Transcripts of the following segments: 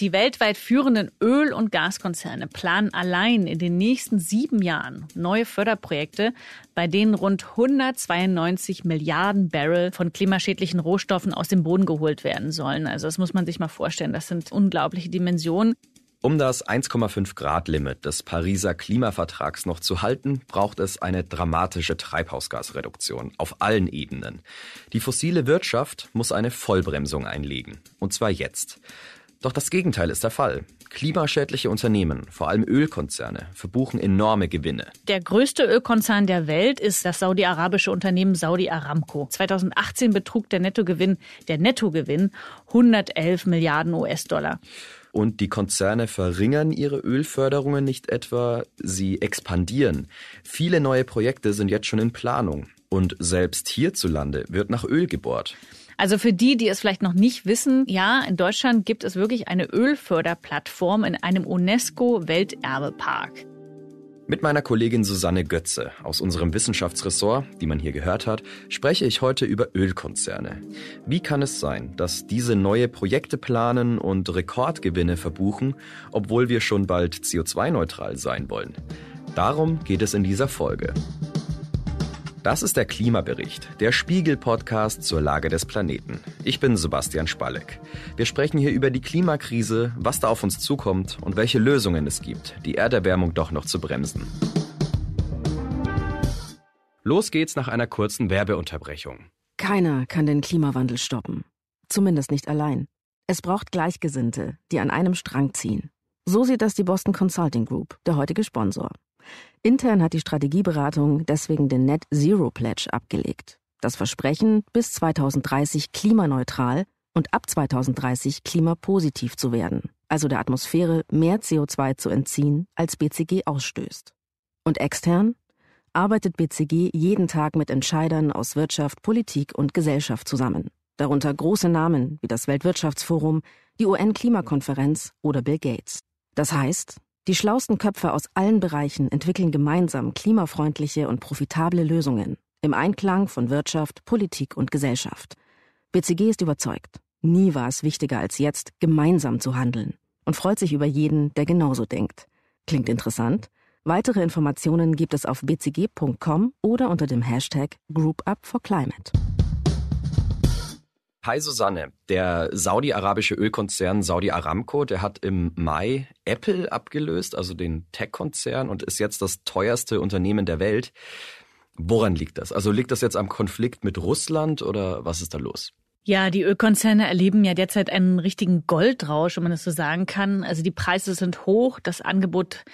Die weltweit führenden Öl- und Gaskonzerne planen allein in den nächsten sieben Jahren neue Förderprojekte, bei denen rund 192 Milliarden Barrel von klimaschädlichen Rohstoffen aus dem Boden geholt werden sollen. Also das muss man sich mal vorstellen. Das sind unglaubliche Dimensionen. Um das 1,5 Grad Limit des Pariser Klimavertrags noch zu halten, braucht es eine dramatische Treibhausgasreduktion auf allen Ebenen. Die fossile Wirtschaft muss eine Vollbremsung einlegen, und zwar jetzt. Doch das Gegenteil ist der Fall. Klimaschädliche Unternehmen, vor allem Ölkonzerne, verbuchen enorme Gewinne. Der größte Ölkonzern der Welt ist das saudi-arabische Unternehmen Saudi Aramco. 2018 betrug der Nettogewinn, der Nettogewinn 111 Milliarden US-Dollar. Und die Konzerne verringern ihre Ölförderungen nicht etwa, sie expandieren. Viele neue Projekte sind jetzt schon in Planung. Und selbst hierzulande wird nach Öl gebohrt. Also für die, die es vielleicht noch nicht wissen, ja, in Deutschland gibt es wirklich eine Ölförderplattform in einem UNESCO-Welterbepark. Mit meiner Kollegin Susanne Götze aus unserem Wissenschaftsressort, die man hier gehört hat, spreche ich heute über Ölkonzerne. Wie kann es sein, dass diese neue Projekte planen und Rekordgewinne verbuchen, obwohl wir schon bald CO2-neutral sein wollen? Darum geht es in dieser Folge. Das ist der Klimabericht, der Spiegel-Podcast zur Lage des Planeten. Ich bin Sebastian Spalleck. Wir sprechen hier über die Klimakrise, was da auf uns zukommt und welche Lösungen es gibt, die Erderwärmung doch noch zu bremsen. Los geht's nach einer kurzen Werbeunterbrechung. Keiner kann den Klimawandel stoppen. Zumindest nicht allein. Es braucht Gleichgesinnte, die an einem Strang ziehen. So sieht das die Boston Consulting Group, der heutige Sponsor. Intern hat die Strategieberatung deswegen den Net Zero Pledge abgelegt. Das Versprechen, bis 2030 klimaneutral und ab 2030 klimapositiv zu werden, also der Atmosphäre mehr CO2 zu entziehen, als BCG ausstößt. Und extern arbeitet BCG jeden Tag mit Entscheidern aus Wirtschaft, Politik und Gesellschaft zusammen, darunter große Namen wie das Weltwirtschaftsforum, die UN-Klimakonferenz oder Bill Gates. Das heißt, die schlausten Köpfe aus allen Bereichen entwickeln gemeinsam klimafreundliche und profitable Lösungen im Einklang von Wirtschaft, Politik und Gesellschaft. BCG ist überzeugt, nie war es wichtiger als jetzt, gemeinsam zu handeln und freut sich über jeden, der genauso denkt. Klingt interessant? Weitere Informationen gibt es auf bcg.com oder unter dem Hashtag GroupUp for Climate. Hi Susanne, der saudi-arabische Ölkonzern Saudi Aramco, der hat im Mai Apple abgelöst, also den Tech-Konzern, und ist jetzt das teuerste Unternehmen der Welt. Woran liegt das? Also liegt das jetzt am Konflikt mit Russland oder was ist da los? Ja, die Ölkonzerne erleben ja derzeit einen richtigen Goldrausch, wenn man das so sagen kann. Also die Preise sind hoch, das Angebot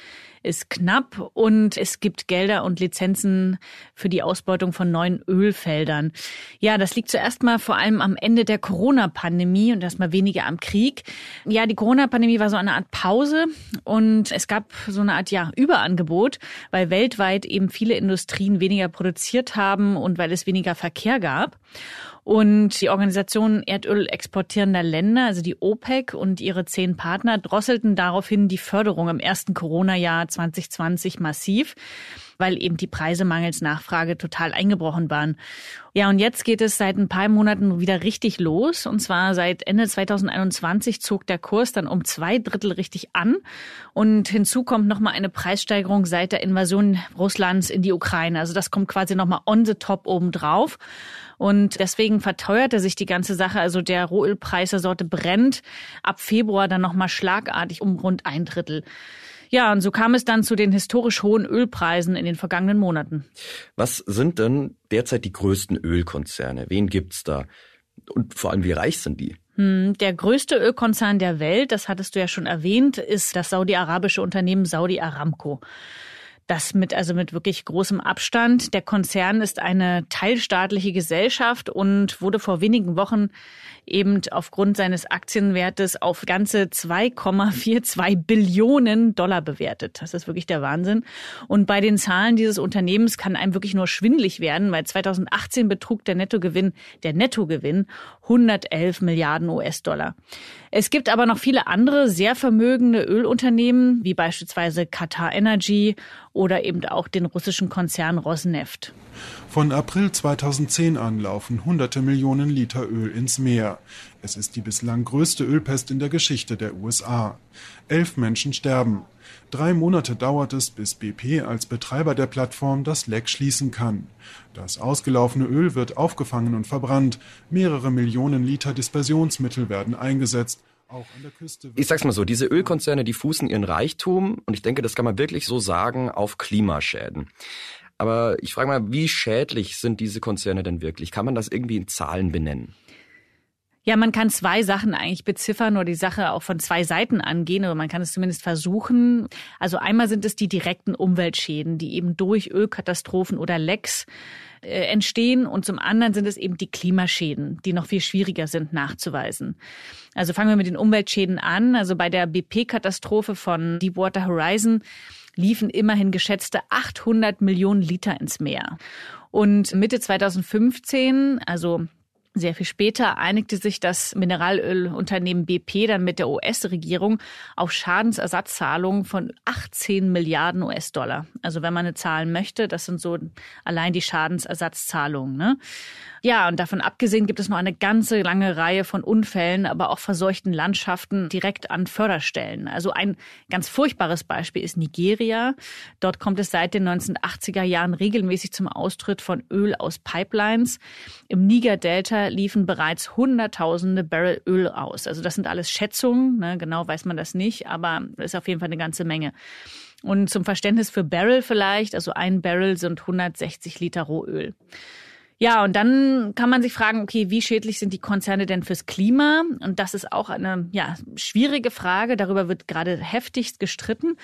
ist knapp und es gibt Gelder und Lizenzen für die Ausbeutung von neuen Ölfeldern. Ja, das liegt zuerst mal vor allem am Ende der Corona-Pandemie und erst mal weniger am Krieg. Ja, die Corona-Pandemie war so eine Art Pause und es gab so eine Art ja, Überangebot, weil weltweit eben viele Industrien weniger produziert haben und weil es weniger Verkehr gab. Und die Organisation Erdöl exportierender Länder, also die OPEC und ihre zehn Partner, drosselten daraufhin die Förderung im ersten Corona-Jahr 2020 massiv, weil eben die Preise mangels Nachfrage total eingebrochen waren. Ja, und jetzt geht es seit ein paar Monaten wieder richtig los. Und zwar seit Ende 2021 zog der Kurs dann um zwei Drittel richtig an. Und hinzu kommt nochmal eine Preissteigerung seit der Invasion Russlands in die Ukraine. Also das kommt quasi nochmal on the top obendrauf. Und deswegen verteuerte sich die ganze Sache. Also der Rohölpreis der Sorte brennt ab Februar dann nochmal schlagartig um rund ein Drittel. Ja, und so kam es dann zu den historisch hohen Ölpreisen in den vergangenen Monaten. Was sind denn derzeit die größten Ölkonzerne? Wen gibt's da? Und vor allem, wie reich sind die? Hm, der größte Ölkonzern der Welt, das hattest du ja schon erwähnt, ist das saudi-arabische Unternehmen Saudi Aramco. Das mit, also mit wirklich großem Abstand. Der Konzern ist eine teilstaatliche Gesellschaft und wurde vor wenigen Wochen eben aufgrund seines Aktienwertes auf ganze 2,42 Billionen Dollar bewertet. Das ist wirklich der Wahnsinn. Und bei den Zahlen dieses Unternehmens kann einem wirklich nur schwindlig werden, weil 2018 betrug der Nettogewinn, der Nettogewinn 111 Milliarden US-Dollar. Es gibt aber noch viele andere sehr vermögende Ölunternehmen, wie beispielsweise Qatar Energy oder eben auch den russischen Konzern Rosneft. Von April 2010 an laufen hunderte Millionen Liter Öl ins Meer. Es ist die bislang größte Ölpest in der Geschichte der USA. Elf Menschen sterben. Drei Monate dauert es, bis BP als Betreiber der Plattform das Leck schließen kann. Das ausgelaufene Öl wird aufgefangen und verbrannt. Mehrere Millionen Liter Dispersionsmittel werden eingesetzt. Ich sag's mal so, diese Ölkonzerne, die fußen ihren Reichtum, und ich denke, das kann man wirklich so sagen, auf Klimaschäden. Aber ich frage mal, wie schädlich sind diese Konzerne denn wirklich? Kann man das irgendwie in Zahlen benennen? Ja, man kann zwei Sachen eigentlich beziffern oder die Sache auch von zwei Seiten angehen oder man kann es zumindest versuchen. Also einmal sind es die direkten Umweltschäden, die eben durch Ölkatastrophen oder Lecks äh, entstehen und zum anderen sind es eben die Klimaschäden, die noch viel schwieriger sind nachzuweisen. Also fangen wir mit den Umweltschäden an. Also bei der BP-Katastrophe von Deepwater Horizon liefen immerhin geschätzte 800 Millionen Liter ins Meer. Und Mitte 2015, also sehr viel später einigte sich das Mineralölunternehmen BP dann mit der US-Regierung auf Schadensersatzzahlungen von 18 Milliarden US-Dollar. Also wenn man eine zahlen möchte, das sind so allein die Schadensersatzzahlungen. Ne? Ja, und davon abgesehen gibt es noch eine ganze lange Reihe von Unfällen, aber auch verseuchten Landschaften direkt an Förderstellen. Also ein ganz furchtbares Beispiel ist Nigeria. Dort kommt es seit den 1980er Jahren regelmäßig zum Austritt von Öl aus Pipelines. Im Niger-Delta liefen bereits Hunderttausende Barrel Öl aus. Also das sind alles Schätzungen, ne? genau weiß man das nicht, aber das ist auf jeden Fall eine ganze Menge. Und zum Verständnis für Barrel vielleicht, also ein Barrel sind 160 Liter Rohöl. Ja, und dann kann man sich fragen, okay, wie schädlich sind die Konzerne denn fürs Klima? Und das ist auch eine ja, schwierige Frage. Darüber wird gerade heftig gestritten,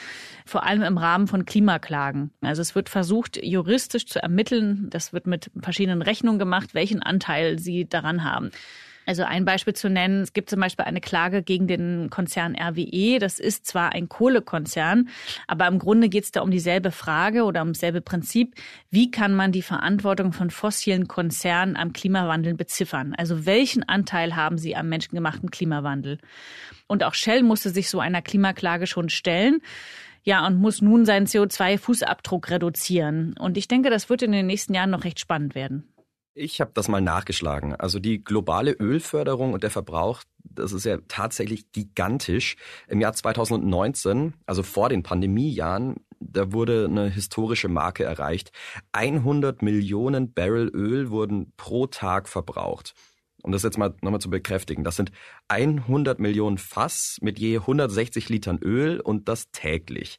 vor allem im Rahmen von Klimaklagen. Also es wird versucht, juristisch zu ermitteln. Das wird mit verschiedenen Rechnungen gemacht, welchen Anteil sie daran haben. Also ein Beispiel zu nennen, es gibt zum Beispiel eine Klage gegen den Konzern RWE. Das ist zwar ein Kohlekonzern, aber im Grunde geht es da um dieselbe Frage oder um dasselbe Prinzip. Wie kann man die Verantwortung von fossilen Konzernen am Klimawandel beziffern? Also welchen Anteil haben sie am menschengemachten Klimawandel? Und auch Shell musste sich so einer Klimaklage schon stellen. Ja, und muss nun seinen CO2-Fußabdruck reduzieren. Und ich denke, das wird in den nächsten Jahren noch recht spannend werden. Ich habe das mal nachgeschlagen. Also die globale Ölförderung und der Verbrauch, das ist ja tatsächlich gigantisch. Im Jahr 2019, also vor den Pandemiejahren, da wurde eine historische Marke erreicht. 100 Millionen Barrel Öl wurden pro Tag verbraucht. Um das jetzt mal nochmal zu bekräftigen, das sind 100 Millionen Fass mit je 160 Litern Öl und das täglich.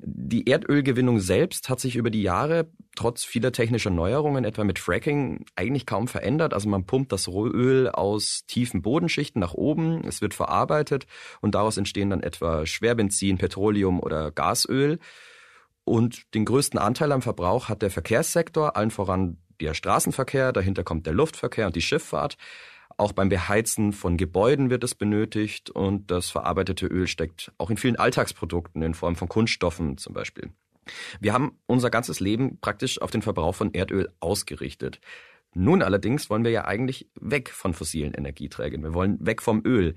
Die Erdölgewinnung selbst hat sich über die Jahre trotz vieler technischer Neuerungen, etwa mit Fracking, eigentlich kaum verändert. Also man pumpt das Rohöl aus tiefen Bodenschichten nach oben, es wird verarbeitet und daraus entstehen dann etwa Schwerbenzin, Petroleum oder Gasöl. Und den größten Anteil am Verbrauch hat der Verkehrssektor, allen voran der Straßenverkehr, dahinter kommt der Luftverkehr und die Schifffahrt. Auch beim Beheizen von Gebäuden wird es benötigt und das verarbeitete Öl steckt auch in vielen Alltagsprodukten in Form von Kunststoffen zum Beispiel. Wir haben unser ganzes Leben praktisch auf den Verbrauch von Erdöl ausgerichtet. Nun allerdings wollen wir ja eigentlich weg von fossilen Energieträgern. Wir wollen weg vom Öl.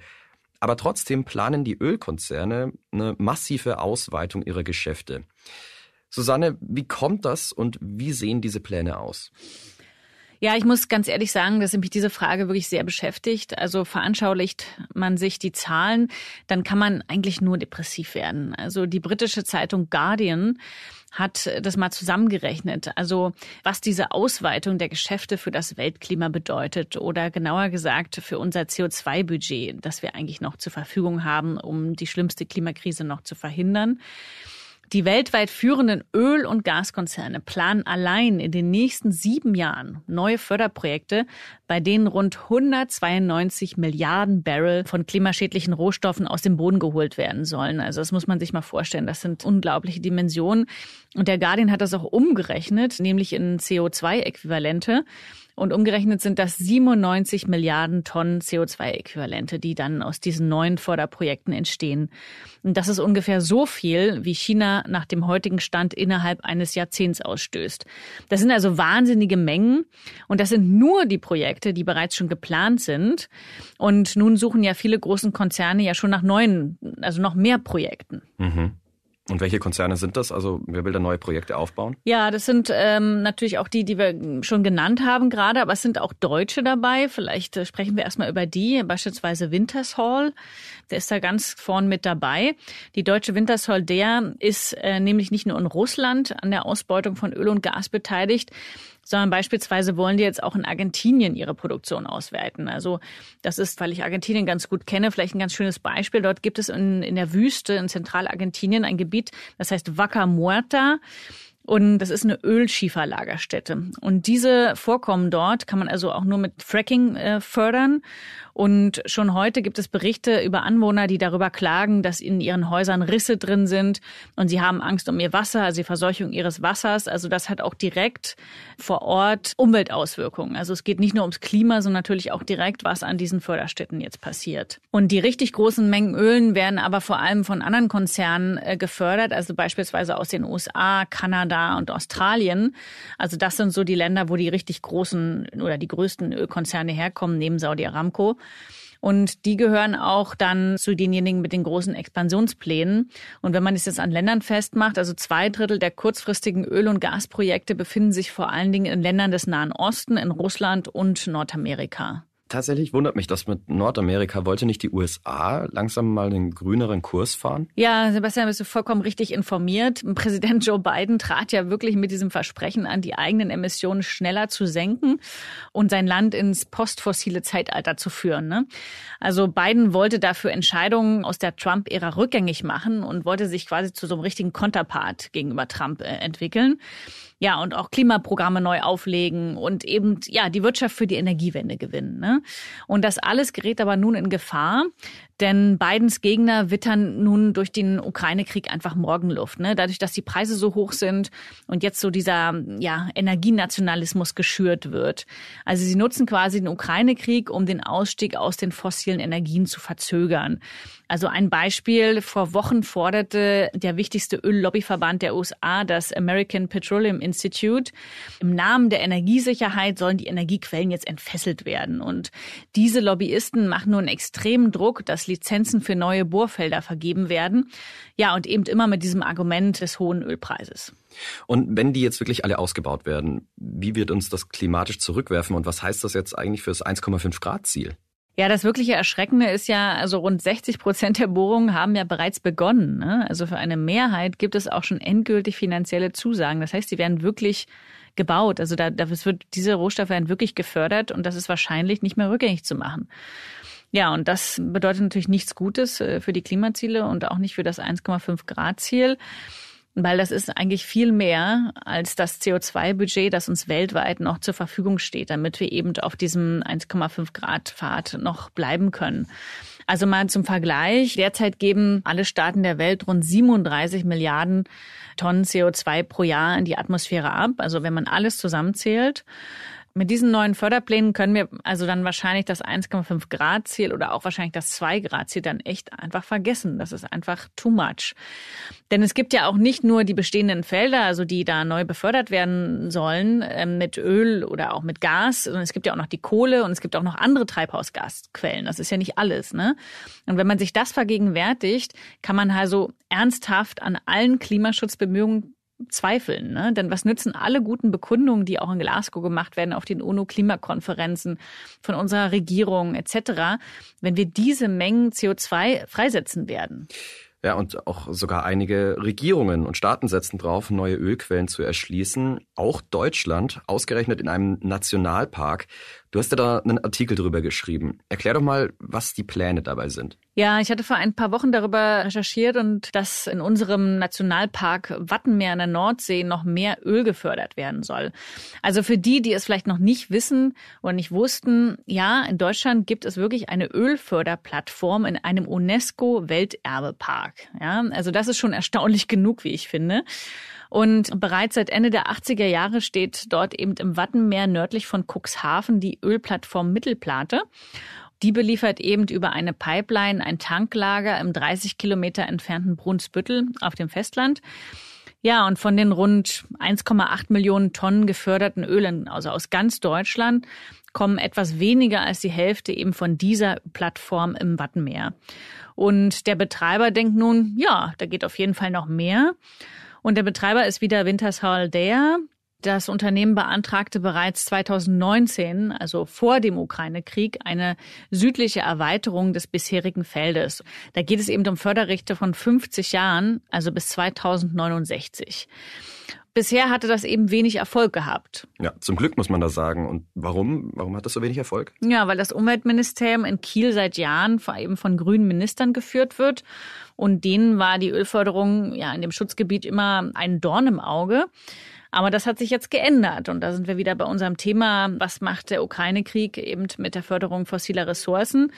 Aber trotzdem planen die Ölkonzerne eine massive Ausweitung ihrer Geschäfte. Susanne, wie kommt das und wie sehen diese Pläne aus? Ja, ich muss ganz ehrlich sagen, dass mich diese Frage wirklich sehr beschäftigt. Also veranschaulicht man sich die Zahlen, dann kann man eigentlich nur depressiv werden. Also die britische Zeitung Guardian hat das mal zusammengerechnet. Also was diese Ausweitung der Geschäfte für das Weltklima bedeutet oder genauer gesagt für unser CO2-Budget, das wir eigentlich noch zur Verfügung haben, um die schlimmste Klimakrise noch zu verhindern. Die weltweit führenden Öl- und Gaskonzerne planen allein in den nächsten sieben Jahren neue Förderprojekte, bei denen rund 192 Milliarden Barrel von klimaschädlichen Rohstoffen aus dem Boden geholt werden sollen. Also das muss man sich mal vorstellen. Das sind unglaubliche Dimensionen. Und der Guardian hat das auch umgerechnet, nämlich in CO2-Äquivalente. Und umgerechnet sind das 97 Milliarden Tonnen CO2-Äquivalente, die dann aus diesen neuen Förderprojekten entstehen. Und das ist ungefähr so viel, wie China nach dem heutigen Stand innerhalb eines Jahrzehnts ausstößt. Das sind also wahnsinnige Mengen. Und das sind nur die Projekte, die bereits schon geplant sind. Und nun suchen ja viele großen Konzerne ja schon nach neuen, also noch mehr Projekten. Mhm. Und welche Konzerne sind das? Also wer will da neue Projekte aufbauen? Ja, das sind ähm, natürlich auch die, die wir schon genannt haben gerade, aber es sind auch Deutsche dabei. Vielleicht äh, sprechen wir erstmal über die, beispielsweise Wintershall. Der ist da ganz vorn mit dabei. Die deutsche Wintershall, der ist äh, nämlich nicht nur in Russland an der Ausbeutung von Öl und Gas beteiligt, sondern beispielsweise wollen die jetzt auch in Argentinien ihre Produktion ausweiten. Also das ist, weil ich Argentinien ganz gut kenne, vielleicht ein ganz schönes Beispiel. Dort gibt es in, in der Wüste in Zentralargentinien ein Gebiet, das heißt Vaca Muerta. Und das ist eine Ölschieferlagerstätte. Und diese Vorkommen dort kann man also auch nur mit Fracking äh, fördern. Und schon heute gibt es Berichte über Anwohner, die darüber klagen, dass in ihren Häusern Risse drin sind und sie haben Angst um ihr Wasser, also die Verseuchung ihres Wassers. Also das hat auch direkt vor Ort Umweltauswirkungen. Also es geht nicht nur ums Klima, sondern natürlich auch direkt, was an diesen Förderstätten jetzt passiert. Und die richtig großen Mengen Ölen werden aber vor allem von anderen Konzernen äh, gefördert, also beispielsweise aus den USA, Kanada, Kanada und Australien. Also das sind so die Länder, wo die richtig großen oder die größten Ölkonzerne herkommen, neben Saudi Aramco. Und die gehören auch dann zu denjenigen mit den großen Expansionsplänen. Und wenn man es jetzt an Ländern festmacht, also zwei Drittel der kurzfristigen Öl- und Gasprojekte befinden sich vor allen Dingen in Ländern des Nahen Osten, in Russland und Nordamerika tatsächlich wundert mich das mit Nordamerika. Wollte nicht die USA langsam mal den grüneren Kurs fahren? Ja, Sebastian, bist du vollkommen richtig informiert. Präsident Joe Biden trat ja wirklich mit diesem Versprechen an, die eigenen Emissionen schneller zu senken und sein Land ins postfossile Zeitalter zu führen. Ne? Also Biden wollte dafür Entscheidungen aus der Trump-Ära rückgängig machen und wollte sich quasi zu so einem richtigen Konterpart gegenüber Trump äh, entwickeln. Ja, und auch Klimaprogramme neu auflegen und eben ja die Wirtschaft für die Energiewende gewinnen. Ne? Und das alles gerät aber nun in Gefahr, denn Bidens Gegner wittern nun durch den Ukraine-Krieg einfach Morgenluft. Ne? Dadurch, dass die Preise so hoch sind und jetzt so dieser ja, Energienationalismus geschürt wird. Also sie nutzen quasi den Ukraine-Krieg, um den Ausstieg aus den fossilen Energien zu verzögern. Also ein Beispiel, vor Wochen forderte der wichtigste Öllobbyverband der USA, das American Petroleum Institute, im Namen der Energiesicherheit sollen die Energiequellen jetzt entfesselt werden. Und diese Lobbyisten machen nun extremen Druck, dass Lizenzen für neue Bohrfelder vergeben werden. Ja, und eben immer mit diesem Argument des hohen Ölpreises. Und wenn die jetzt wirklich alle ausgebaut werden, wie wird uns das klimatisch zurückwerfen und was heißt das jetzt eigentlich für das 1,5 Grad Ziel? Ja, das wirkliche Erschreckende ist ja, also rund 60 Prozent der Bohrungen haben ja bereits begonnen. Ne? Also für eine Mehrheit gibt es auch schon endgültig finanzielle Zusagen. Das heißt, die werden wirklich gebaut. Also da, da wird, diese Rohstoffe werden wirklich gefördert und das ist wahrscheinlich nicht mehr rückgängig zu machen. Ja, und das bedeutet natürlich nichts Gutes äh, für die Klimaziele und auch nicht für das 1,5 Grad Ziel weil das ist eigentlich viel mehr als das CO2-Budget, das uns weltweit noch zur Verfügung steht, damit wir eben auf diesem 1,5 Grad Pfad noch bleiben können. Also mal zum Vergleich. Derzeit geben alle Staaten der Welt rund 37 Milliarden Tonnen CO2 pro Jahr in die Atmosphäre ab. Also wenn man alles zusammenzählt, mit diesen neuen Förderplänen können wir also dann wahrscheinlich das 1,5 Grad Ziel oder auch wahrscheinlich das 2 Grad Ziel dann echt einfach vergessen. Das ist einfach too much. Denn es gibt ja auch nicht nur die bestehenden Felder, also die da neu befördert werden sollen ähm, mit Öl oder auch mit Gas, sondern es gibt ja auch noch die Kohle und es gibt auch noch andere Treibhausgasquellen. Das ist ja nicht alles, ne? Und wenn man sich das vergegenwärtigt, kann man also ernsthaft an allen Klimaschutzbemühungen zweifeln. Ne? Denn was nützen alle guten Bekundungen, die auch in Glasgow gemacht werden, auf den UNO-Klimakonferenzen von unserer Regierung etc., wenn wir diese Mengen CO2 freisetzen werden? Ja, und auch sogar einige Regierungen und Staaten setzen drauf, neue Ölquellen zu erschließen. Auch Deutschland, ausgerechnet in einem Nationalpark. Du hast ja da einen Artikel drüber geschrieben. Erklär doch mal, was die Pläne dabei sind. Ja, ich hatte vor ein paar Wochen darüber recherchiert und dass in unserem Nationalpark Wattenmeer an der Nordsee noch mehr Öl gefördert werden soll. Also für die, die es vielleicht noch nicht wissen oder nicht wussten, ja, in Deutschland gibt es wirklich eine Ölförderplattform in einem UNESCO-Welterbepark. Ja, also das ist schon erstaunlich genug, wie ich finde. Und bereits seit Ende der 80er Jahre steht dort eben im Wattenmeer nördlich von Cuxhaven die Ölplattform Mittelplate. Die beliefert eben über eine Pipeline ein Tanklager im 30 Kilometer entfernten Brunsbüttel auf dem Festland. Ja, und von den rund 1,8 Millionen Tonnen geförderten Ölen, also aus ganz Deutschland, kommen etwas weniger als die Hälfte eben von dieser Plattform im Wattenmeer. Und der Betreiber denkt nun, ja, da geht auf jeden Fall noch mehr. Und der Betreiber ist wieder Wintershall Dea. Das Unternehmen beantragte bereits 2019, also vor dem Ukraine-Krieg, eine südliche Erweiterung des bisherigen Feldes. Da geht es eben um Förderrechte von 50 Jahren, also bis 2069 bisher hatte das eben wenig Erfolg gehabt. Ja, zum Glück muss man das sagen. Und warum? Warum hat das so wenig Erfolg? Ja, weil das Umweltministerium in Kiel seit Jahren vor allem von grünen Ministern geführt wird. Und denen war die Ölförderung ja in dem Schutzgebiet immer ein Dorn im Auge. Aber das hat sich jetzt geändert. Und da sind wir wieder bei unserem Thema, was macht der Ukraine-Krieg eben mit der Förderung fossiler Ressourcen?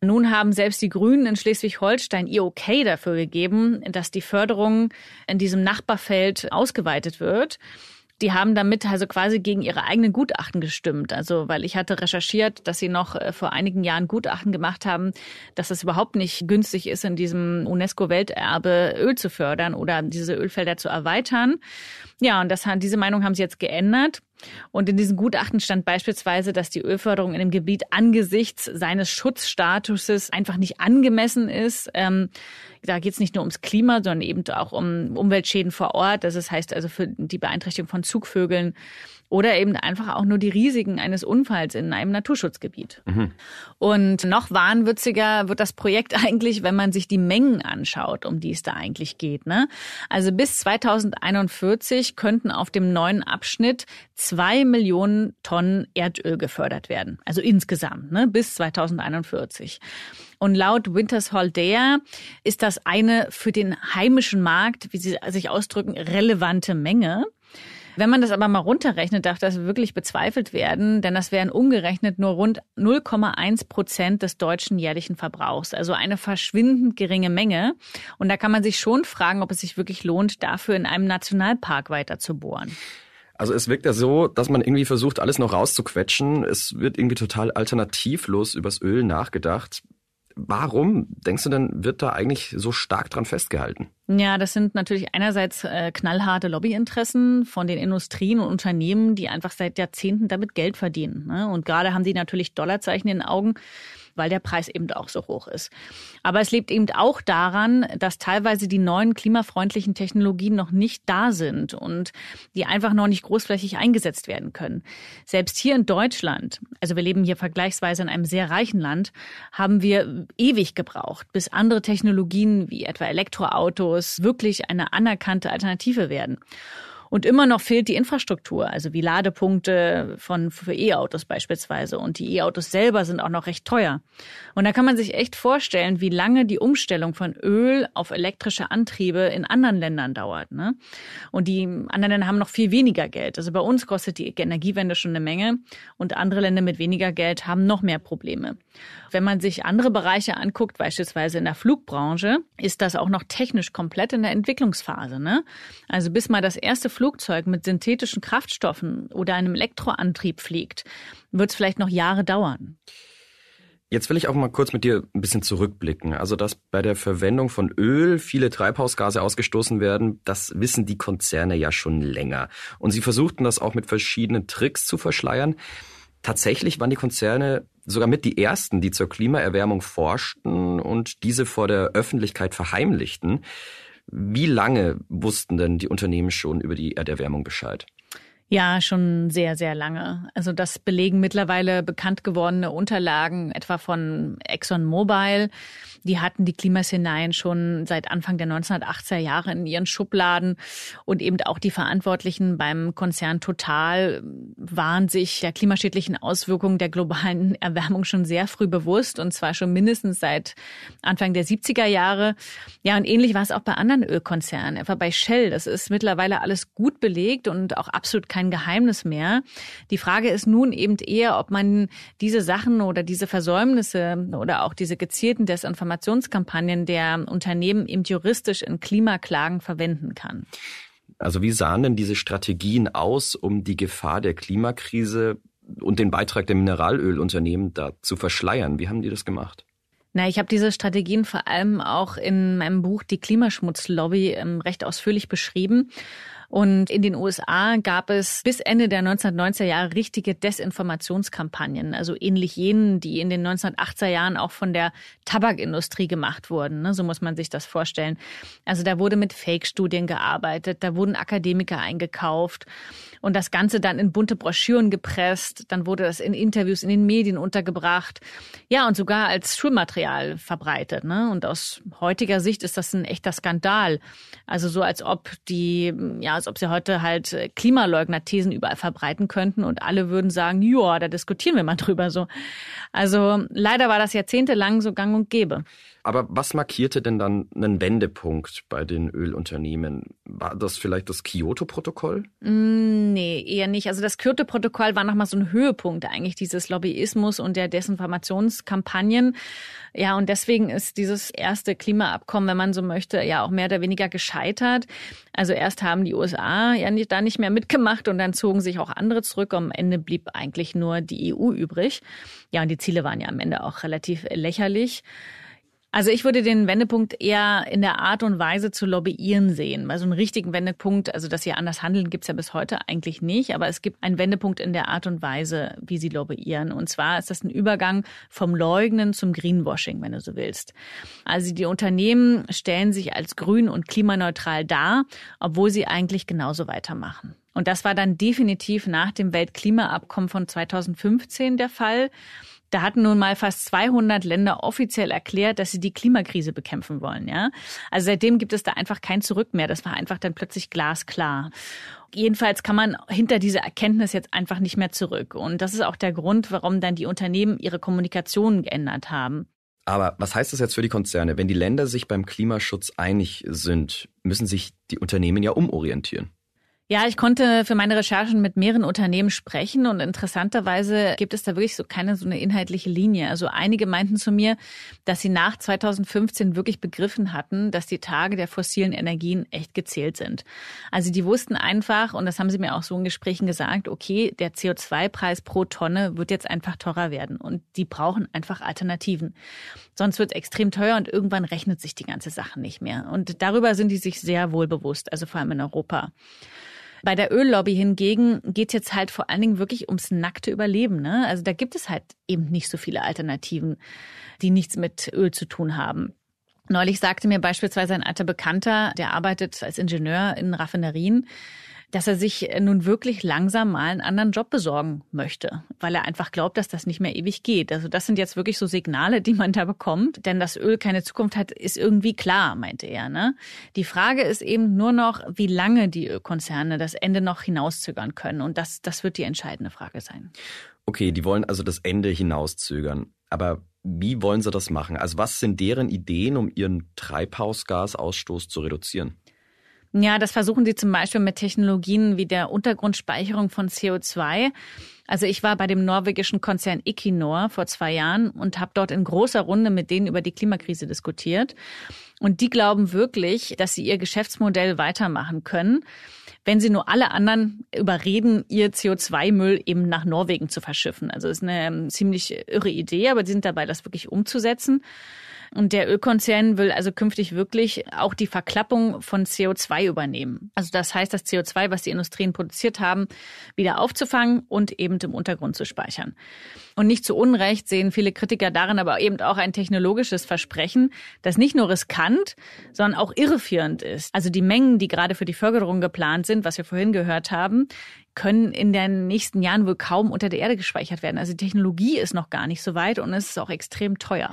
Nun haben selbst die Grünen in Schleswig-Holstein ihr Okay dafür gegeben, dass die Förderung in diesem Nachbarfeld ausgeweitet wird die haben damit also quasi gegen ihre eigenen Gutachten gestimmt. Also, weil ich hatte recherchiert, dass sie noch äh, vor einigen Jahren Gutachten gemacht haben, dass es überhaupt nicht günstig ist, in diesem UNESCO-Welterbe Öl zu fördern oder diese Ölfelder zu erweitern. Ja, und das, diese Meinung haben sie jetzt geändert. Und in diesem Gutachten stand beispielsweise, dass die Ölförderung in dem Gebiet angesichts seines Schutzstatuses einfach nicht angemessen ist. Ähm, da geht es nicht nur ums Klima, sondern eben auch um Umweltschäden vor Ort. Das heißt also für die Beeinträchtigung von Zugvögeln oder eben einfach auch nur die Risiken eines Unfalls in einem Naturschutzgebiet. Mhm. Und noch wahnwitziger wird das Projekt eigentlich, wenn man sich die Mengen anschaut, um die es da eigentlich geht. Ne? Also bis 2041 könnten auf dem neuen Abschnitt zwei Millionen Tonnen Erdöl gefördert werden. Also insgesamt, ne? bis 2041. Und laut Winters Holdea ist das eine für den heimischen Markt, wie sie sich ausdrücken, relevante Menge. Wenn man das aber mal runterrechnet, darf das wirklich bezweifelt werden, denn das wären umgerechnet nur rund 0,1 Prozent des deutschen jährlichen Verbrauchs. Also eine verschwindend geringe Menge. Und da kann man sich schon fragen, ob es sich wirklich lohnt, dafür in einem Nationalpark weiter zu bohren. Also es wirkt ja so, dass man irgendwie versucht, alles noch rauszuquetschen. Es wird irgendwie total alternativlos übers Öl nachgedacht warum, denkst du denn, wird da eigentlich so stark dran festgehalten? Ja, das sind natürlich einerseits äh, knallharte Lobbyinteressen von den Industrien und Unternehmen, die einfach seit Jahrzehnten damit Geld verdienen. Ne? Und gerade haben sie natürlich Dollarzeichen in den Augen weil der Preis eben auch so hoch ist. Aber es liegt eben auch daran, dass teilweise die neuen klimafreundlichen Technologien noch nicht da sind und die einfach noch nicht großflächig eingesetzt werden können. Selbst hier in Deutschland, also wir leben hier vergleichsweise in einem sehr reichen Land, haben wir ewig gebraucht, bis andere Technologien wie etwa Elektroautos wirklich eine anerkannte Alternative werden. Und immer noch fehlt die Infrastruktur, also wie Ladepunkte von, für E-Autos beispielsweise. Und die E-Autos selber sind auch noch recht teuer. Und da kann man sich echt vorstellen, wie lange die Umstellung von Öl auf elektrische Antriebe in anderen Ländern dauert. Ne? Und die anderen Länder haben noch viel weniger Geld. Also bei uns kostet die Energiewende schon eine Menge und andere Länder mit weniger Geld haben noch mehr Probleme. Wenn man sich andere Bereiche anguckt, beispielsweise in der Flugbranche, ist das auch noch technisch komplett in der Entwicklungsphase. Ne? Also bis mal das erste Flugzeug mit synthetischen Kraftstoffen oder einem Elektroantrieb fliegt, wird es vielleicht noch Jahre dauern. Jetzt will ich auch mal kurz mit dir ein bisschen zurückblicken. Also, dass bei der Verwendung von Öl viele Treibhausgase ausgestoßen werden, das wissen die Konzerne ja schon länger. Und sie versuchten das auch mit verschiedenen Tricks zu verschleiern. Tatsächlich waren die Konzerne sogar mit die ersten, die zur Klimaerwärmung forschten und diese vor der Öffentlichkeit verheimlichten. Wie lange wussten denn die Unternehmen schon über die Erderwärmung Bescheid? Ja, schon sehr, sehr lange. Also das belegen mittlerweile bekannt gewordene Unterlagen, etwa von ExxonMobil. Die hatten die Klimaszenarien schon seit Anfang der 1980er Jahre in ihren Schubladen. Und eben auch die Verantwortlichen beim Konzern Total waren sich der klimaschädlichen Auswirkungen der globalen Erwärmung schon sehr früh bewusst. Und zwar schon mindestens seit Anfang der 70er Jahre. Ja, und ähnlich war es auch bei anderen Ölkonzernen, etwa bei Shell. Das ist mittlerweile alles gut belegt und auch absolut kein Geheimnis mehr. Die Frage ist nun eben eher, ob man diese Sachen oder diese Versäumnisse oder auch diese gezielten Desinformationskampagnen der Unternehmen eben juristisch in Klimaklagen verwenden kann. Also wie sahen denn diese Strategien aus, um die Gefahr der Klimakrise und den Beitrag der Mineralölunternehmen da zu verschleiern? Wie haben die das gemacht? Na, ich habe diese Strategien vor allem auch in meinem Buch Die Klimaschmutzlobby ähm, recht ausführlich beschrieben. Und in den USA gab es bis Ende der 1990er Jahre richtige Desinformationskampagnen, also ähnlich jenen, die in den 1980er Jahren auch von der Tabakindustrie gemacht wurden. Ne? So muss man sich das vorstellen. Also da wurde mit Fake-Studien gearbeitet, da wurden Akademiker eingekauft und das Ganze dann in bunte Broschüren gepresst. Dann wurde das in Interviews in den Medien untergebracht. Ja, und sogar als Schulmaterial verbreitet. Ne? Und aus heutiger Sicht ist das ein echter Skandal. Also so, als ob die ja, als ob sie heute halt äh, Klimaleugner-Thesen überall verbreiten könnten und alle würden sagen, ja, da diskutieren wir mal drüber so. Also leider war das jahrzehntelang so gang und gäbe. Aber was markierte denn dann einen Wendepunkt bei den Ölunternehmen? War das vielleicht das Kyoto-Protokoll? Mm, nee, eher nicht. Also das Kyoto-Protokoll war nochmal so ein Höhepunkt eigentlich dieses Lobbyismus und der Desinformationskampagnen. Ja, und deswegen ist dieses erste Klimaabkommen, wenn man so möchte, ja auch mehr oder weniger gescheitert. Also erst haben die USA ja nicht, da nicht mehr mitgemacht und dann zogen sich auch andere zurück. Am Ende blieb eigentlich nur die EU übrig. Ja, und die Ziele waren ja am Ende auch relativ lächerlich. Also ich würde den Wendepunkt eher in der Art und Weise zu lobbyieren sehen. Also einen richtigen Wendepunkt, also dass sie anders handeln, gibt's ja bis heute eigentlich nicht. Aber es gibt einen Wendepunkt in der Art und Weise, wie sie lobbyieren. Und zwar ist das ein Übergang vom Leugnen zum Greenwashing, wenn du so willst. Also die Unternehmen stellen sich als grün und klimaneutral dar, obwohl sie eigentlich genauso weitermachen. Und das war dann definitiv nach dem Weltklimaabkommen von 2015 der Fall. Da hatten nun mal fast 200 Länder offiziell erklärt, dass sie die Klimakrise bekämpfen wollen. Ja, also seitdem gibt es da einfach kein Zurück mehr. Das war einfach dann plötzlich glasklar. Jedenfalls kann man hinter dieser Erkenntnis jetzt einfach nicht mehr zurück. Und das ist auch der Grund, warum dann die Unternehmen ihre Kommunikation geändert haben. Aber was heißt das jetzt für die Konzerne? Wenn die Länder sich beim Klimaschutz einig sind, müssen sich die Unternehmen ja umorientieren. Ja, ich konnte für meine Recherchen mit mehreren Unternehmen sprechen und interessanterweise gibt es da wirklich so keine so eine inhaltliche Linie. Also einige meinten zu mir, dass sie nach 2015 wirklich begriffen hatten, dass die Tage der fossilen Energien echt gezählt sind. Also die wussten einfach, und das haben sie mir auch so in Gesprächen gesagt, okay, der CO2-Preis pro Tonne wird jetzt einfach teurer werden und die brauchen einfach Alternativen. Sonst wird es extrem teuer und irgendwann rechnet sich die ganze Sache nicht mehr. Und darüber sind die sich sehr wohl bewusst, also vor allem in Europa. Bei der Öllobby hingegen geht es jetzt halt vor allen Dingen wirklich ums nackte Überleben. Ne? Also da gibt es halt eben nicht so viele Alternativen, die nichts mit Öl zu tun haben. Neulich sagte mir beispielsweise ein alter Bekannter, der arbeitet als Ingenieur in Raffinerien, dass er sich äh, nun wirklich langsam mal einen anderen Job besorgen möchte, weil er einfach glaubt, dass das nicht mehr ewig geht. Also das sind jetzt wirklich so Signale, die man da bekommt, denn dass Öl keine Zukunft hat, ist irgendwie klar, meinte er. Ne? Die Frage ist eben nur noch, wie lange die Ölkonzerne das Ende noch hinauszögern können und das, das wird die entscheidende Frage sein. Okay, die wollen also das Ende hinauszögern, aber wie wollen sie das machen? Also was sind deren Ideen, um ihren Treibhausgasausstoß zu reduzieren? Ja, das versuchen sie zum Beispiel mit Technologien wie der Untergrundspeicherung von CO2. Also ich war bei dem norwegischen Konzern Equinor vor zwei Jahren und habe dort in großer Runde mit denen über die Klimakrise diskutiert. Und die glauben wirklich, dass sie ihr Geschäftsmodell weitermachen können, wenn sie nur alle anderen überreden, ihr CO2-Müll eben nach Norwegen zu verschiffen. Also ist eine ähm, ziemlich irre Idee, aber die sind dabei, das wirklich umzusetzen. Und der Ölkonzern will also künftig wirklich auch die Verklappung von CO2 übernehmen. Also das heißt, das CO2, was die Industrien produziert haben, wieder aufzufangen und eben im Untergrund zu speichern. Und nicht zu Unrecht sehen viele Kritiker darin aber eben auch ein technologisches Versprechen, das nicht nur riskant, sondern auch irreführend ist. Also die Mengen, die gerade für die Förderung geplant sind, was wir vorhin gehört haben, können in den nächsten Jahren wohl kaum unter der Erde gespeichert werden. Also die Technologie ist noch gar nicht so weit und es ist auch extrem teuer.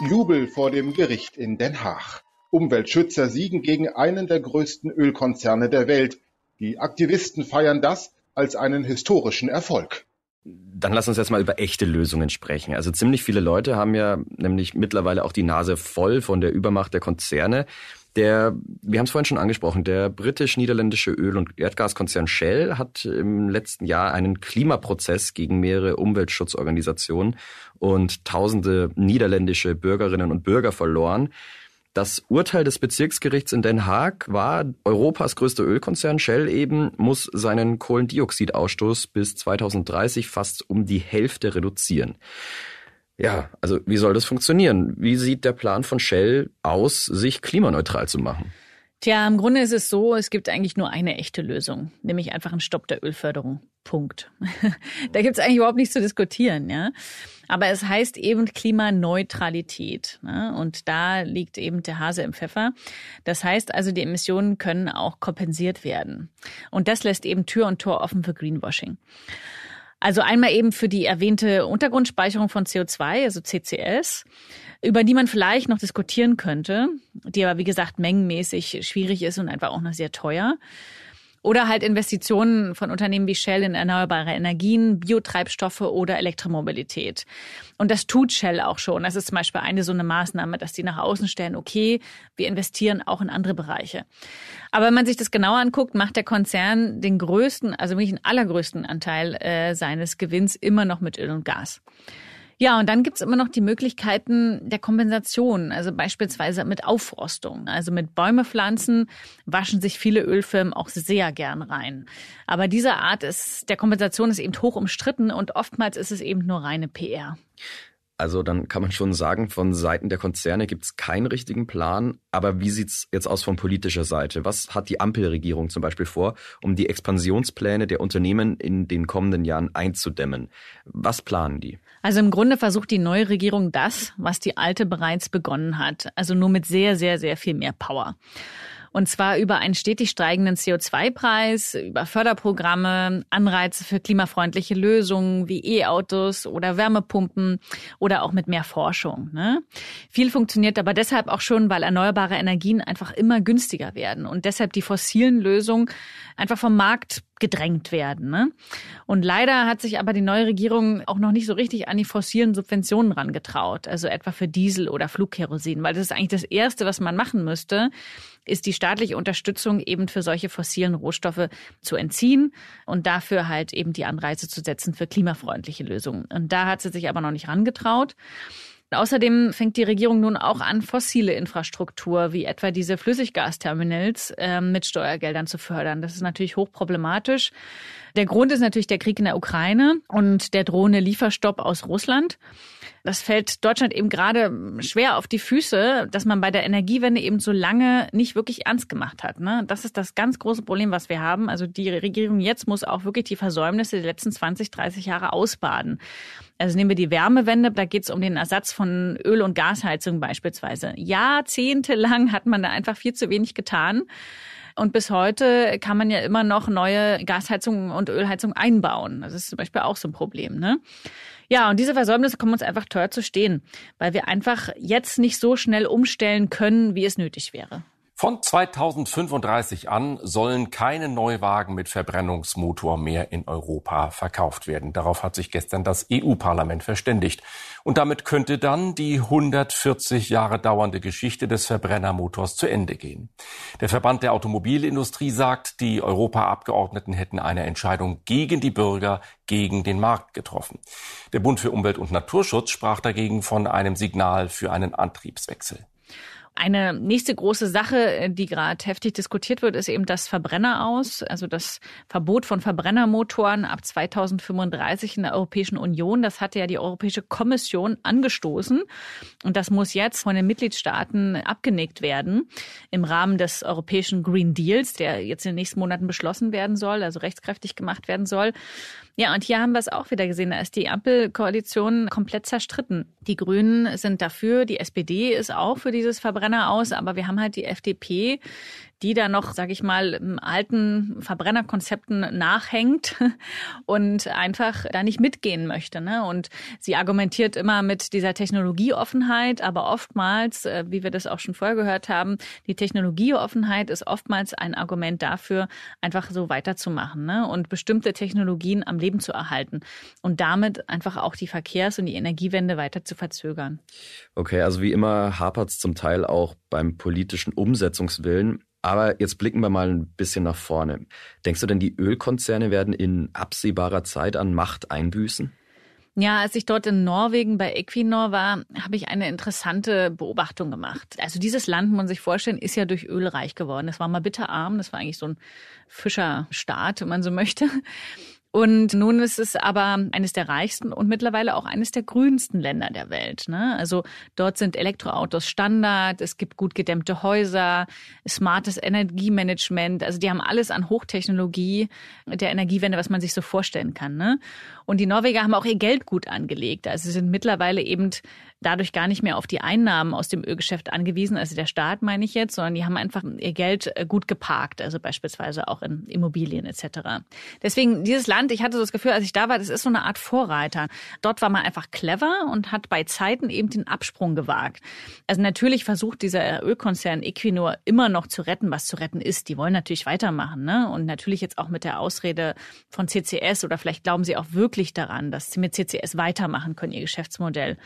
Jubel vor dem Gericht in Den Haag. Umweltschützer siegen gegen einen der größten Ölkonzerne der Welt. Die Aktivisten feiern das als einen historischen Erfolg. Dann lass uns jetzt mal über echte Lösungen sprechen. Also ziemlich viele Leute haben ja nämlich mittlerweile auch die Nase voll von der Übermacht der Konzerne. Der, wir haben es vorhin schon angesprochen, der britisch-niederländische Öl- und Erdgaskonzern Shell hat im letzten Jahr einen Klimaprozess gegen mehrere Umweltschutzorganisationen und tausende niederländische Bürgerinnen und Bürger verloren. Das Urteil des Bezirksgerichts in Den Haag war, Europas größter Ölkonzern Shell eben muss seinen Kohlendioxidausstoß bis 2030 fast um die Hälfte reduzieren. Ja, also wie soll das funktionieren? Wie sieht der Plan von Shell aus, sich klimaneutral zu machen? Tja, im Grunde ist es so, es gibt eigentlich nur eine echte Lösung, nämlich einfach einen Stopp der Ölförderung. Punkt. da gibt es eigentlich überhaupt nichts zu diskutieren, ja. Aber es heißt eben Klimaneutralität. Ne? Und da liegt eben der Hase im Pfeffer. Das heißt also, die Emissionen können auch kompensiert werden. Und das lässt eben Tür und Tor offen für Greenwashing. Also einmal eben für die erwähnte Untergrundspeicherung von CO2, also CCS, über die man vielleicht noch diskutieren könnte, die aber wie gesagt mengenmäßig schwierig ist und einfach auch noch sehr teuer. Oder halt Investitionen von Unternehmen wie Shell in erneuerbare Energien, Biotreibstoffe oder Elektromobilität. Und das tut Shell auch schon. Das ist zum Beispiel eine so eine Maßnahme, dass die nach außen stellen, okay, wir investieren auch in andere Bereiche. Aber wenn man sich das genauer anguckt, macht der Konzern den größten, also wirklich den allergrößten Anteil äh, seines Gewinns immer noch mit Öl und Gas. Ja, und dann gibt's immer noch die Möglichkeiten der Kompensation, also beispielsweise mit Aufrostung. Also mit Bäume pflanzen waschen sich viele Ölfirmen auch sehr gern rein. Aber diese Art ist, der Kompensation ist eben hoch umstritten und oftmals ist es eben nur reine PR. Also dann kann man schon sagen, von Seiten der Konzerne gibt es keinen richtigen Plan. Aber wie sieht es jetzt aus von politischer Seite? Was hat die Ampelregierung zum Beispiel vor, um die Expansionspläne der Unternehmen in den kommenden Jahren einzudämmen? Was planen die? Also im Grunde versucht die neue Regierung das, was die alte bereits begonnen hat. Also nur mit sehr, sehr, sehr viel mehr Power. Und zwar über einen stetig steigenden CO2-Preis, über Förderprogramme, Anreize für klimafreundliche Lösungen wie E-Autos oder Wärmepumpen oder auch mit mehr Forschung. Ne? Viel funktioniert aber deshalb auch schon, weil erneuerbare Energien einfach immer günstiger werden und deshalb die fossilen Lösungen einfach vom Markt gedrängt werden. Ne? Und leider hat sich aber die neue Regierung auch noch nicht so richtig an die fossilen Subventionen rangetraut, also etwa für Diesel oder Flugkerosin, weil das ist eigentlich das Erste, was man machen müsste, ist die staatliche Unterstützung eben für solche fossilen Rohstoffe zu entziehen und dafür halt eben die Anreize zu setzen für klimafreundliche Lösungen. Und da hat sie sich aber noch nicht rangetraut. Außerdem fängt die Regierung nun auch an, fossile Infrastruktur wie etwa diese Flüssiggasterminals äh, mit Steuergeldern zu fördern. Das ist natürlich hochproblematisch. Der Grund ist natürlich der Krieg in der Ukraine und der drohende Lieferstopp aus Russland. Das fällt Deutschland eben gerade schwer auf die Füße, dass man bei der Energiewende eben so lange nicht wirklich ernst gemacht hat. Ne? Das ist das ganz große Problem, was wir haben. Also die Regierung jetzt muss auch wirklich die Versäumnisse der letzten 20, 30 Jahre ausbaden. Also nehmen wir die Wärmewende, da geht es um den Ersatz von Öl- und Gasheizung beispielsweise. Jahrzehntelang hat man da einfach viel zu wenig getan. Und bis heute kann man ja immer noch neue Gasheizungen und Ölheizungen einbauen. Das ist zum Beispiel auch so ein Problem. Ne? Ja, und diese Versäumnisse kommen uns einfach teuer zu stehen, weil wir einfach jetzt nicht so schnell umstellen können, wie es nötig wäre. Von 2035 an sollen keine Neuwagen mit Verbrennungsmotor mehr in Europa verkauft werden. Darauf hat sich gestern das EU-Parlament verständigt. Und damit könnte dann die 140 Jahre dauernde Geschichte des Verbrennermotors zu Ende gehen. Der Verband der Automobilindustrie sagt, die Europaabgeordneten hätten eine Entscheidung gegen die Bürger, gegen den Markt getroffen. Der Bund für Umwelt und Naturschutz sprach dagegen von einem Signal für einen Antriebswechsel. Eine nächste große Sache, äh, die gerade heftig diskutiert wird, ist eben das Verbrenner aus, also das Verbot von Verbrennermotoren ab 2035 in der Europäischen Union. Das hatte ja die Europäische Kommission angestoßen und das muss jetzt von den Mitgliedstaaten abgenickt werden im Rahmen des Europäischen Green Deals, der jetzt in den nächsten Monaten beschlossen werden soll, also rechtskräftig gemacht werden soll. Ja, und hier haben wir es auch wieder gesehen. Da ist die Ampelkoalition komplett zerstritten. Die Grünen sind dafür, die SPD ist auch für dieses Verbrenner aus, aber wir haben halt die FDP, die da noch, sage ich mal, alten Verbrennerkonzepten nachhängt und einfach da nicht mitgehen möchte. Ne? Und sie argumentiert immer mit dieser Technologieoffenheit, aber oftmals, äh, wie wir das auch schon vorher gehört haben, die Technologieoffenheit ist oftmals ein Argument dafür, einfach so weiterzumachen ne? und bestimmte Technologien am Leben zu erhalten und damit einfach auch die Verkehrs- und die Energiewende weiter zu verzögern. Okay, also wie immer hapert es zum Teil auch beim politischen Umsetzungswillen. Aber jetzt blicken wir mal ein bisschen nach vorne. Denkst du denn, die Ölkonzerne werden in absehbarer Zeit an Macht einbüßen? Ja, als ich dort in Norwegen bei Equinor war, habe ich eine interessante Beobachtung gemacht. Also dieses Land, muss man sich vorstellen, ist ja durch Öl reich geworden. Das war mal bitterarm, das war eigentlich so ein Fischerstaat, wenn man so möchte. Und nun ist es aber eines der reichsten und mittlerweile auch eines der grünsten Länder der Welt. Ne? Also dort sind Elektroautos Standard, es gibt gut gedämmte Häuser, smartes Energiemanagement. Also die haben alles an Hochtechnologie der Energiewende, was man sich so vorstellen kann. Ne? Und die Norweger haben auch ihr Geld gut angelegt. Also sie sind mittlerweile eben dadurch gar nicht mehr auf die Einnahmen aus dem Ölgeschäft angewiesen, also der Staat meine ich jetzt, sondern die haben einfach ihr Geld äh, gut geparkt, also beispielsweise auch in Immobilien etc. Deswegen dieses Land, ich hatte so das Gefühl, als ich da war, das ist so eine Art Vorreiter. Dort war man einfach clever und hat bei Zeiten eben den Absprung gewagt. Also natürlich versucht dieser Ölkonzern Equinor immer noch zu retten, was zu retten ist. Die wollen natürlich weitermachen, ne? Und natürlich jetzt auch mit der Ausrede von CCS oder vielleicht glauben sie auch wirklich daran, dass sie mit CCS weitermachen können, ihr Geschäftsmodell.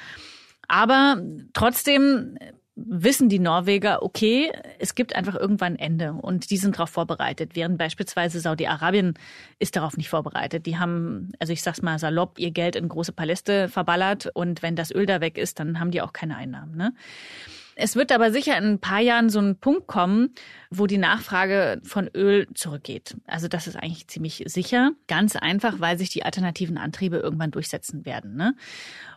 Aber trotzdem wissen die Norweger, okay, es gibt einfach irgendwann ein Ende und die sind darauf vorbereitet, während beispielsweise Saudi-Arabien ist darauf nicht vorbereitet. Die haben, also ich sag's mal salopp, ihr Geld in große Paläste verballert und wenn das Öl da weg ist, dann haben die auch keine Einnahmen. Ne? Es wird aber sicher in ein paar Jahren so ein Punkt kommen, wo die Nachfrage von Öl zurückgeht. Also das ist eigentlich ziemlich sicher. Ganz einfach, weil sich die alternativen Antriebe irgendwann durchsetzen werden. Ne?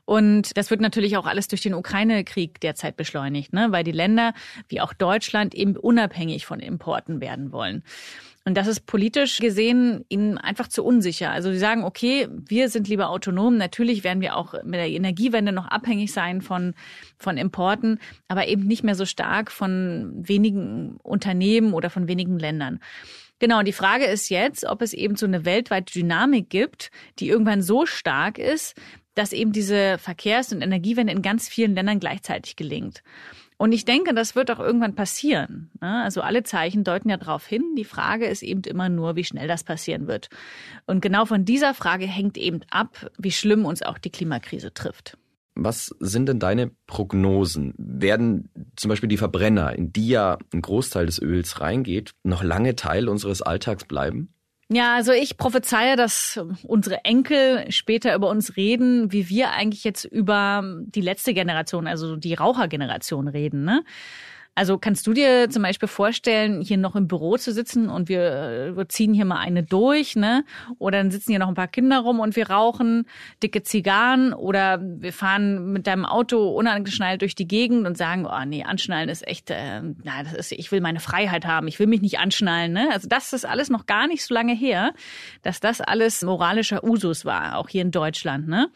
Und das wird natürlich auch alles durch den Ukraine-Krieg derzeit beschleunigt, ne? weil die Länder wie auch Deutschland eben unabhängig von Importen werden wollen. Und das ist politisch gesehen ihnen einfach zu unsicher. Also sie sagen, okay, wir sind lieber autonom. Natürlich werden wir auch mit der Energiewende noch abhängig sein von, von Importen, aber eben nicht mehr so stark von wenigen Unternehmen oder von wenigen Ländern. Genau, und die Frage ist jetzt, ob es eben so eine weltweite Dynamik gibt, die irgendwann so stark ist, dass eben diese Verkehrs- und Energiewende in ganz vielen Ländern gleichzeitig gelingt. Und ich denke, das wird auch irgendwann passieren. Ne? Also alle Zeichen deuten ja darauf hin. Die Frage ist eben immer nur, wie schnell das passieren wird. Und genau von dieser Frage hängt eben ab, wie schlimm uns auch die Klimakrise trifft. Was sind denn deine Prognosen? Werden zum Beispiel die Verbrenner, in die ja ein Großteil des Öls reingeht, noch lange Teil unseres Alltags bleiben? Ja, also ich prophezeie, dass unsere Enkel später über uns reden, wie wir eigentlich jetzt über die letzte Generation, also die Rauchergeneration reden. Ne? Also kannst du dir zum Beispiel vorstellen, hier noch im Büro zu sitzen und wir, äh, wir ziehen hier mal eine durch, ne? Oder dann sitzen hier noch ein paar Kinder rum und wir rauchen dicke Zigarren oder wir fahren mit deinem Auto unangeschnallt durch die Gegend und sagen, oh nee, anschnallen ist echt, äh, na, das ist, ich will meine Freiheit haben, ich will mich nicht anschnallen, ne? Also das ist alles noch gar nicht so lange her, dass das alles moralischer Usus war, auch hier in Deutschland, ne?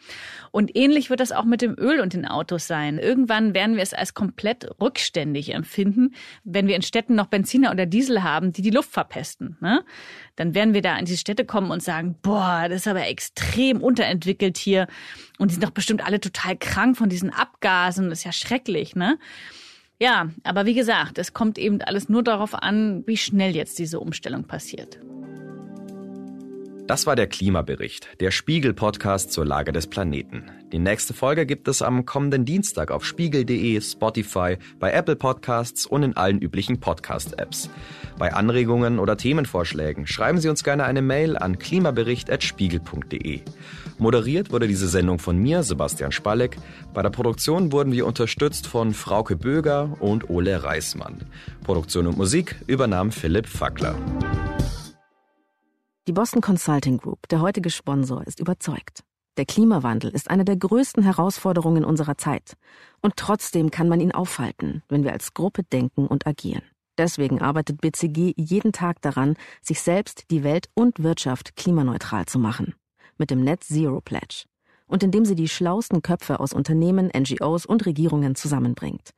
Und ähnlich wird das auch mit dem Öl und den Autos sein. Irgendwann werden wir es als komplett rückständig empfinden finden, wenn wir in Städten noch Benziner oder Diesel haben, die die Luft verpesten. Ne? Dann werden wir da in die Städte kommen und sagen, boah, das ist aber extrem unterentwickelt hier. Und die sind doch bestimmt alle total krank von diesen Abgasen. Das ist ja schrecklich, ne? Ja, aber wie gesagt, es kommt eben alles nur darauf an, wie schnell jetzt diese Umstellung passiert. Das war der Klimabericht, der Spiegel-Podcast zur Lage des Planeten. Die nächste Folge gibt es am kommenden Dienstag auf spiegel.de, Spotify, bei Apple Podcasts und in allen üblichen Podcast-Apps. Bei Anregungen oder Themenvorschlägen schreiben Sie uns gerne eine Mail an klimabericht.spiegel.de. Moderiert wurde diese Sendung von mir, Sebastian Spalleck. Bei der Produktion wurden wir unterstützt von Frauke Böger und Ole Reismann. Produktion und Musik übernahm Philipp Fackler. Die Boston Consulting Group, der heutige Sponsor, ist überzeugt. Der Klimawandel ist eine der größten Herausforderungen unserer Zeit. Und trotzdem kann man ihn aufhalten, wenn wir als Gruppe denken und agieren. Deswegen arbeitet BCG jeden Tag daran, sich selbst, die Welt und Wirtschaft klimaneutral zu machen. Mit dem Net Zero Pledge. Und indem sie die schlausten Köpfe aus Unternehmen, NGOs und Regierungen zusammenbringt.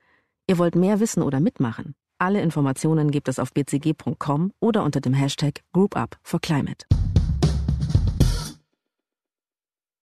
Ihr wollt mehr wissen oder mitmachen? Alle Informationen gibt es auf bcg.com oder unter dem Hashtag GroupUp for Climate.